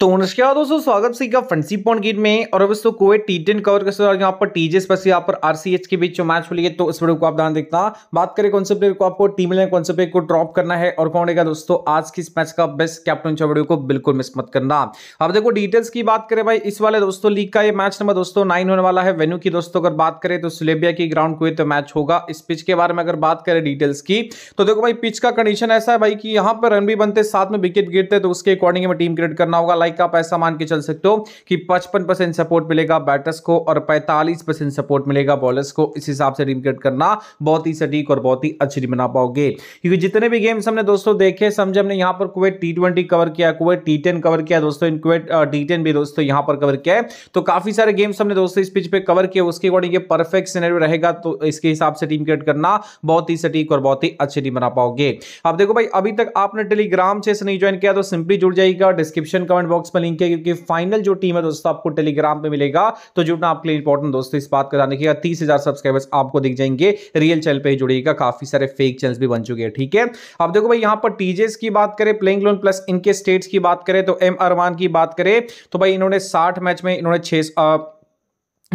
तो नमस्कार दोस्तों स्वागत सीखा फ्रेंडशिप पॉइंट गेट में और अब इसको कोविड टी टेन कवर कर सकते यहाँ पर टीजेस स्पेस यहाँ पर आरसीएच के बीच जो मैच हो है तो इस वीडियो को आप ध्यान देखना बात करें कौन से प्लेयर को आपको टीम में कौन से प्लेयर को ड्रॉप करना है और कौन रहेगा दोस्तों आज की इस मैच का बेस्ट कैप्टन वीडियो को बिल्कुल मिस मत करना अब देखो डिटेल्स की बात करें भाई इस वाले दोस्तों लीग का ये मैच नंबर दोस्तों नाइन होने वाला है वेन्यू की दोस्तों अगर बात करें तो सिलेबिया की ग्राउंड को तो मैच होगा इस पिच के बारे में अगर बात करें डिटेल्स की तो देखो भाई पिच का कंडीशन ऐसा है भाई कि यहाँ पर रन भी बनते साथ में विकेट गिरते तो उसके अकॉर्डिंग हमें टीम क्रिएट करना होगा बाइक का पैसा मान के चल सकते हो कि 55 परसेंट सपोर्ट मिलेगा बैटर्स को और 45 परसेंट सपोर्ट मिलेगा बॉलर्स को इस हिसाब से रिम क्रिएट करना बहुत ही सटीक और बहुत ही अच्छी रिम बना पाओगे क्योंकि जितने भी गेम्स हमने दोस्तों देखे समझे हमने यहाँ पर कुवेट टी कवर किया कुवेट टी कवर किया दोस्तों इन कुवैत टी भी दोस्तों यहाँ पर कवर किया है तो काफी सारे गेम्स हमने दोस्तों इस पिच पे कवर किया उसके अकॉर्डिंग ये परफेक्ट सिनेरियो रहेगा तो इसके हिसाब से टीम क्रिएट करना बहुत ही सटीक और बहुत ही अच्छी टीम बना पाओगे अब देखो भाई अभी तक आपने टेलीग्राम से नहीं ज्वाइन किया तो सिंपली जुड़ जाएगा डिस्क्रिप्शन कमेंट बॉक्स बॉक्स में लिंक है क्योंकि फाइनल जो टीम है दोस्तों आपको टेलीग्राम पे मिलेगा तो जुड़ना आपके लिए इंपॉर्टेंट दोस्तों इस बात का देखिएगा तीस हजार सब्सक्राइबर्स आपको दिख जाएंगे रियल चैनल पे जुड़ेगा काफी सारे फेक चैनल भी बन चुके हैं ठीक है अब देखो भाई यहाँ पर टीजेस की बात करें प्लेइंग लोन प्लस इनके स्टेट्स की बात करें तो एम अरमान की बात करें तो भाई इन्होंने साठ मैच में इन्होंने छह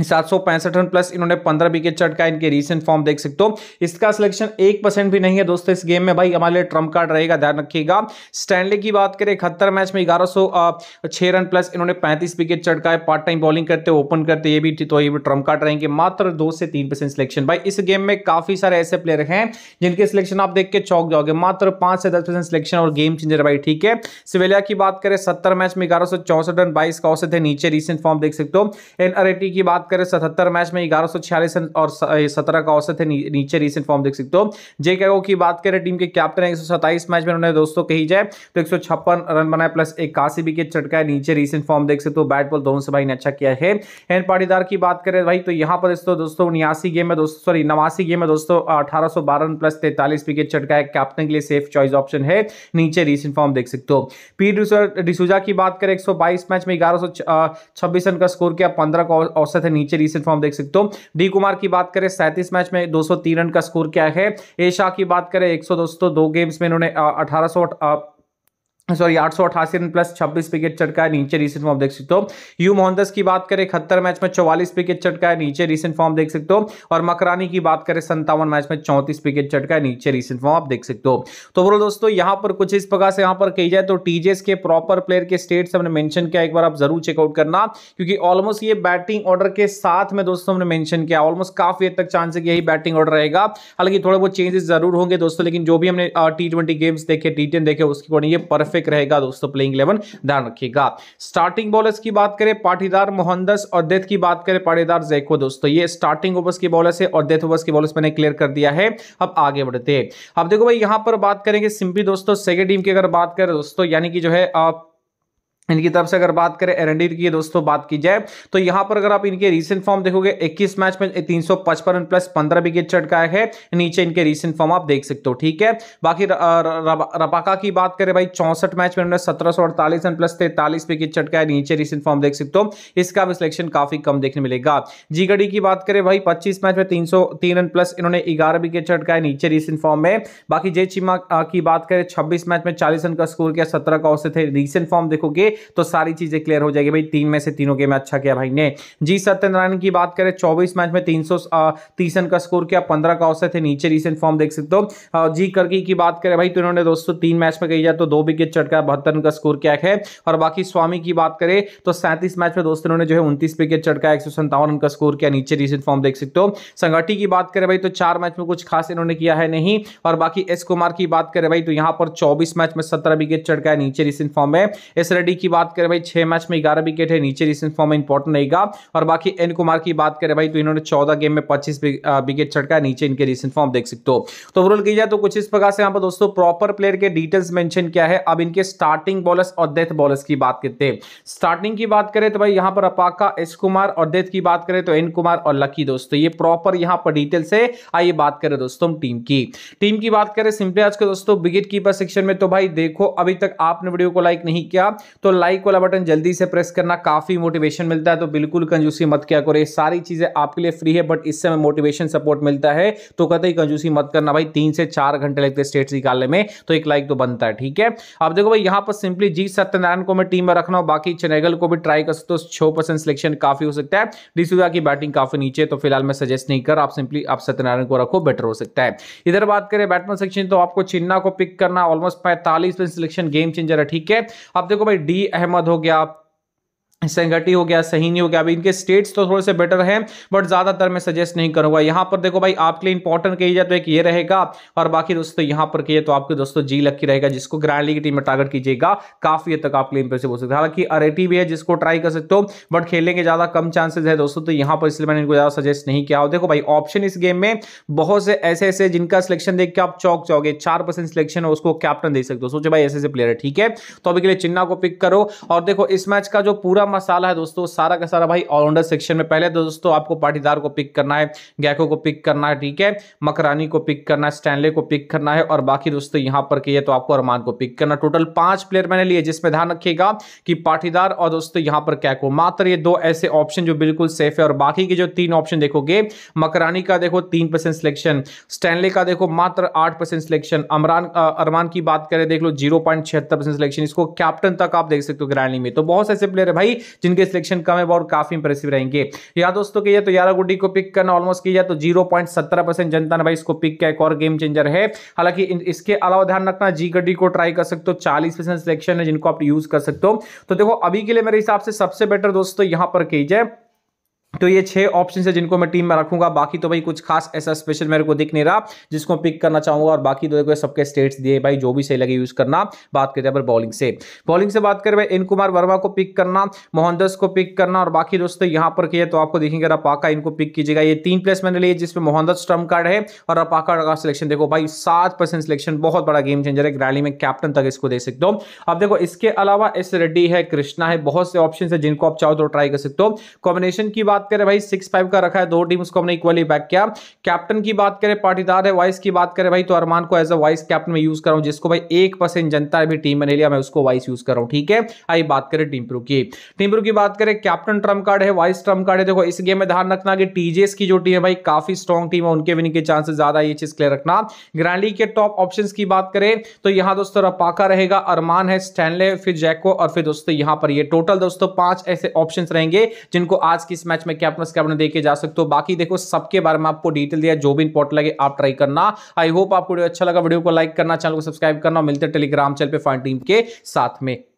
सात सौ पैंसठ रन प्लस इन्होंने पंद्रह विकेट चटका इनके रीसेंट फॉर्म देख सकते हो इसका सिलेक्शन एक परसेंट भी नहीं है दोस्तों इस गेम में भाई हमारे लिए ट्रम्प कार्ड रहेगा ध्यान रखिएगा स्टैंडली की बात करें इकहत्तर मैच में ग्यारह सौ छह रन प्लस इन्होंने पैंतीस विकेट है पार्ट टाइम बॉलिंग करते ओपन करते ये भी तो ये भी ट्रम्प कार्ड रहेंगे मात्र दो से तीन परसेंट सिलेक्शन भाई इस गेम में काफी सारे ऐसे प्लेयर हैं जिनके सिलेक्शन आप देख के चौक जाओगे मात्र पांच से दस परसेंट सिलेक्शन और गेम चेंजर भाई ठीक है सिवेलिया की बात करें सत्तर मैच में ग्यारह सौ चौसठ रन बाईस का औसत है नीचे रिसेंट फॉर्म देख सकते हो एन की बात बात करें सतहत्तर मैच में ग्यारह सौ छियालीस और सत्रह का औसत है नी, नीचे रिसेंट फॉर्म देख सकते हो जे कैगो की बात करें टीम के कैप्टन है एक मैच में उन्होंने दोस्तों कही जाए तो एक रन बनाए प्लस इक्यासी विकेट चटका है नीचे रिसेंट फॉर्म देख सकते हो बैट बॉल दोनों से भाई ने अच्छा किया है एन पाटीदार की बात करें भाई तो यहाँ पर दोस्तों दोस्तों उन्यासी गेम में दोस्तों सॉरी नवासी गेम में दोस्तों अठारह रन प्लस तैतालीस विकेट चटका है कैप्टन के लिए सेफ चॉइस ऑप्शन है नीचे रिसेंट फॉर्म देख सकते हो पी डिसूजा की बात करें एक मैच में ग्यारह रन का स्कोर किया पंद्रह का औसत है नीचे रिसेंट फॉर्म देख सकते हो डी कुमार की बात करें सैंतीस मैच में दो रन का स्कोर क्या है ए शाह की बात करें एक दोस्तों दो गेम्स में इन्होंने अठारह सॉरी आठ सौ अठासी रन प्लस छब्बीस विकेट चटका है नीचे रीसेंट फॉर्म देख सकते हो यू मोहनदस की बात करें इकहत्तर मैच में चौवालीस विकेट चटका है नीचे रीसेंट फॉर्म देख सकते हो और मकरानी की बात करें संतावन मैच में चौंतीस विकेट चटका है नीचे रीसेंट फॉर्म आप देख सकते हो तो बोलो दोस्तों यहाँ पर कुछ इस प्रकार से यहाँ पर कही जाए तो टीजेस के प्रॉपर प्लेयर के स्टेट्स हमने मैंशन किया एक बार आप जरूर चेकआउट करना क्योंकि ऑलमोस्ट ये बैटिंग ऑर्डर के साथ में दोस्तों हमने मैंशन किया ऑलमोस्ट काफी हद तक चांस है यही बैटिंग ऑर्डर रहेगा हालांकि थोड़े बहुत चेंजेस जरूर होंगे दोस्तों लेकिन जो भी हमने टी गेम्स देखे टी देखे उसके अकॉर्डिंग ये परफेक्ट परफेक्ट रहेगा दोस्तों प्लेइंग इलेवन ध्यान रखिएगा स्टार्टिंग बॉलर्स की बात करें पाटीदार मोहनदस और डेथ की बात करें पाटीदार जैको दोस्तों ये स्टार्टिंग ओवर्स की बॉलर है और डेथ ओवर्स की बॉलर मैंने क्लियर कर दिया है अब आगे बढ़ते हैं अब देखो भाई यहां पर बात करेंगे सिंपली दोस्तों सेकेंड टीम की अगर बात करें दोस्तों यानी कि जो है इनकी तरफ से अगर बात करें एरंडीर की दोस्तों बात की जाए तो यहां पर अगर आप इनके रीसेंट फॉर्म देखोगे 21 मैच में 355 प्लस 15 विकेट चटकाए हैं नीचे इनके रीसेंट फॉर्म आप देख सकते हो ठीक है बाकी रपाका रबाका की बात करें भाई चौसठ मैच में उन्होंने सत्रह रन प्लस तैतालीस विकेट चटकाए नीचे रीसेंट फॉर्म देख सकते हो इसका सिलेक्शन काफी कम देखने मिलेगा जीगड़ी की बात करें भाई पच्चीस मैच में तीन रन प्लस इन्होंने ग्यारह विकेट चटकाए नीचे रीसेंट फॉर्म में बाकी जय चीमा की बात करें छब्बीस मैच में चालीस रन का स्कोर किया सत्रह का औसत है रीसेंट फॉर्म देखोगे तो सारी चीजें क्लियर हो जाएगी भाई तीन में से तीनों गेम अच्छा किया भाई ने जी सत्यनारायण की बात करें चौबीस मैच में तीन सौ तीस रन का स्कोर किया पंद्रह का औसत है नीचे रिसेंट फॉर्म देख सकते हो जी करकी की बात करें भाई तो इन्होंने दोस्तों तीन मैच में कही जाए तो दो विकेट चटका बहत्तर रन का स्कोर क्या है और बाकी स्वामी की बात करें तो सैंतीस मैच में दोस्तों इन्होंने जो है उनतीस विकेट चटका एक रन का स्कोर किया नीचे रिसेंट फॉर्म देख सकते हो संगठी की बात करें भाई तो चार मैच में कुछ खास इन्होंने किया है नहीं और बाकी एस कुमार की बात करें भाई तो यहाँ पर चौबीस मैच में सत्रह विकेट चटका है नीचे रिसेंट फॉर्म में एस रेड्डी की बात करें भाई छह मैच में ग्यारह विकेट है नीचे रिसेंट फॉर्म में इंपॉर्टेंट रहेगा और बाकी एन कुमार की बात करें भाई तो इन्होंने चौदह गेम में पच्चीस विकेट छटका नीचे इनके रिसेंट फॉर्म देख सकते हो तो ओवरऑल की जाए तो कुछ इस प्रकार से यहाँ पर दोस्तों प्रॉपर प्लेयर के डिटेल्स मेंशन किया है अब इनके स्टार्टिंग बॉलर्स और डेथ बॉलर्स की बात करते हैं स्टार्टिंग की बात करें तो भाई यहाँ पर अपाका एस कुमार और डेथ की बात करें तो एन कुमार और लकी दोस्तों तो ये प्रॉपर यहाँ पर डिटेल्स है आइए बात करें दोस्तों टीम की टीम की बात करें सिंपली आज के दोस्तों विकेट कीपर सेक्शन में तो भाई देखो अभी तक आपने वीडियो को लाइक नहीं किया तो लाइक वाला बटन जल्दी से प्रेस करना काफ़ी मोटिवेशन मिलता है तो बिल्कुल कंजूसी मत क्या करो ये सारी चीज़ें आपके लिए फ्री है बट इससे हमें मोटिवेशन सपोर्ट मिलता है तो कतई कंजूसी मत करना भाई तीन से चार घंटे लगते हैं स्टेट्स निकालने में तो एक लाइक तो बनता है ठीक है अब देखो भाई यहाँ पर सिंपली जीत सत्यनारायण को मैं टीम में रखना हूँ बाकी चनेगल को भी ट्राई कर सकते हो छः परसेंट सिलेक्शन काफ़ी हो सकता है डिसूजा की बैटिंग काफ़ी नीचे तो फिलहाल मैं सजेस्ट नहीं कर आप सिंपली आप सत्यनारायण को रखो बेटर हो सकता है इधर बात करें बैटमैन सेक्शन तो आपको चिन्ना को पिक करना ऑलमोस्ट पैंतालीस सिलेक्शन गेम चेंजर है ठीक है अब देखो भाई डी अहमद हो गया संगठी हो गया नहीं हो गया अभी इनके स्टेट्स तो थोड़े से बेटर हैं बट ज़्यादातर मैं सजेस्ट नहीं करूंगा यहाँ पर देखो भाई आपके लिए इंपॉर्टेंट कही जाए तो एक ये रहेगा और बाकी दोस्तों यहाँ पर कही तो आपके दोस्तों जी लकी रहेगा जिसको ग्रैंड लीग की टीम में टारगेट कीजिएगा काफी हद तक आपके लिए इंप्रेसिव हो सकता है हालांकि अरेटी भी है जिसको ट्राई कर सकते हो बट खेलने के ज़्यादा कम चांसेस है दोस्तों तो यहाँ पर इसलिए मैंने इनको ज़्यादा सजेस्ट नहीं किया देखो भाई ऑप्शन इस गेम में बहुत से ऐसे ऐसे जिनका सिलेक्शन देख के आप चौक चौके चार परसेंट सिलेक्शन है उसको कैप्टन दे सकते हो सोचो भाई ऐसे ऐसे प्लेयर है ठीक है तो अभी के लिए चिन्ना को पिक करो और देखो इस मैच का जो पूरा का मसाला है दोस्तों सारा का सारा भाई ऑलराउंडर सेक्शन में पहले तो दोस्तों आपको पाटीदार को पिक करना है गैको को पिक करना है ठीक है मकरानी को पिक करना है स्टैनले को पिक करना है और बाकी दोस्तों यहां पर किए तो आपको अरमान को पिक करना टोटल पांच प्लेयर मैंने लिए जिसमें ध्यान रखिएगा कि पाटीदार और दोस्तों यहां पर कैको मात्र ये दो ऐसे ऑप्शन जो बिल्कुल सेफ है और बाकी के जो तीन ऑप्शन देखोगे मकरानी का देखो तीन परसेंट सिलेक्शन स्टैनले का देखो मात्र आठ परसेंट सिलेक्शन अमरान अरमान की बात करें देख लो जीरो पॉइंट छिहत्तर परसेंट सिलेक्शन इसको कैप्टन तक आप देख सकते हो ग्रैंडिंग में तो बहुत ऐसे प्लेयर है भाई आई जिनके सिलेक्शन कम है और काफी इंप्रेसिव रहेंगे या दोस्तों के तो यारा गुड्डी को पिक करना ऑलमोस्ट की जाए तो जीरो जनता ने भाई इसको पिक किया एक और गेम चेंजर है हालांकि इसके अलावा ध्यान रखना जी गड्डी को ट्राई कर सकते हो चालीस परसेंट सिलेक्शन है जिनको आप यूज कर सकते हो तो देखो अभी के लिए मेरे हिसाब से सबसे बेटर दोस्तों यहां पर की जाए तो ये छह ऑप्शन है जिनको मैं टीम में रखूंगा बाकी तो भाई कुछ खास ऐसा स्पेशल मेरे को दिख नहीं रहा जिसको पिक करना चाहूंगा और बाकी तो देखो सबके स्टेट्स दिए भाई जो भी सही लगे यूज करना बात करते हैं बॉलिंग से बॉलिंग से बात करें भाई इन कुमार वर्मा को पिक करना मोहनदस को पिक करना और बाकी दोस्तों तो यहाँ पर किए तो आपको देखेंगे रपाका इनको पिक कीजिएगा ये तीन प्लेस मैंने लिए जिसमें मोहनदस स्ट्रम कार्ड है और रपाका का सिलेक्शन देखो भाई सात सिलेक्शन बहुत बड़ा गेम चेंजर है रैली में कैप्टन तक इसको दे सकते हो अब देखो इसके अलावा एस रेड्डी है कृष्णा है बहुत से ऑप्शन है जिनको आप चाहो तो ट्राई कर सकते हो कॉम्बिनेशन की बात बात करें भाई सिक्स फाइव का रखा है दो टीम उसको हमने इक्वली बैक किया कैप्टन की बात करें पाटीदार है वाइस की बात करें भाई तो अरमान को एज अ वाइस कैप्टन में यूज कर रहा हूँ जिसको भाई एक परसेंट जनता भी टीम में नहीं लिया मैं उसको वाइस यूज कर रहा हूँ ठीक है आई बात करें टीम प्रू की टीम प्रू की बात करें कैप्टन ट्रम्प कार्ड है वाइस ट्रम्प कार्ड है देखो इस गेम में ध्यान रखना कि टीजेस की जो टीम है भाई काफी स्ट्रॉन्ग टीम है उनके विनिंग के चांसेस ज्यादा ये चीज क्लियर रखना ग्रैंड के टॉप ऑप्शन की बात करें तो यहाँ दोस्तों रपाका रहेगा अरमान है स्टैनले फिर जैको और फिर दोस्तों यहाँ पर ये टोटल दोस्तों पांच ऐसे ऑप्शन रहेंगे जिनको आज की इस मैच में करके अपना इसके देखे जा सकते हो बाकी देखो सबके बारे में आपको डिटेल दिया जो भी इंपॉर्टेंट लगे आप ट्राई करना आई होप आपको अच्छा लगा वीडियो को लाइक करना चैनल को सब्सक्राइब करना मिलते टेलीग्राम चैनल पर फाइन टीम के साथ में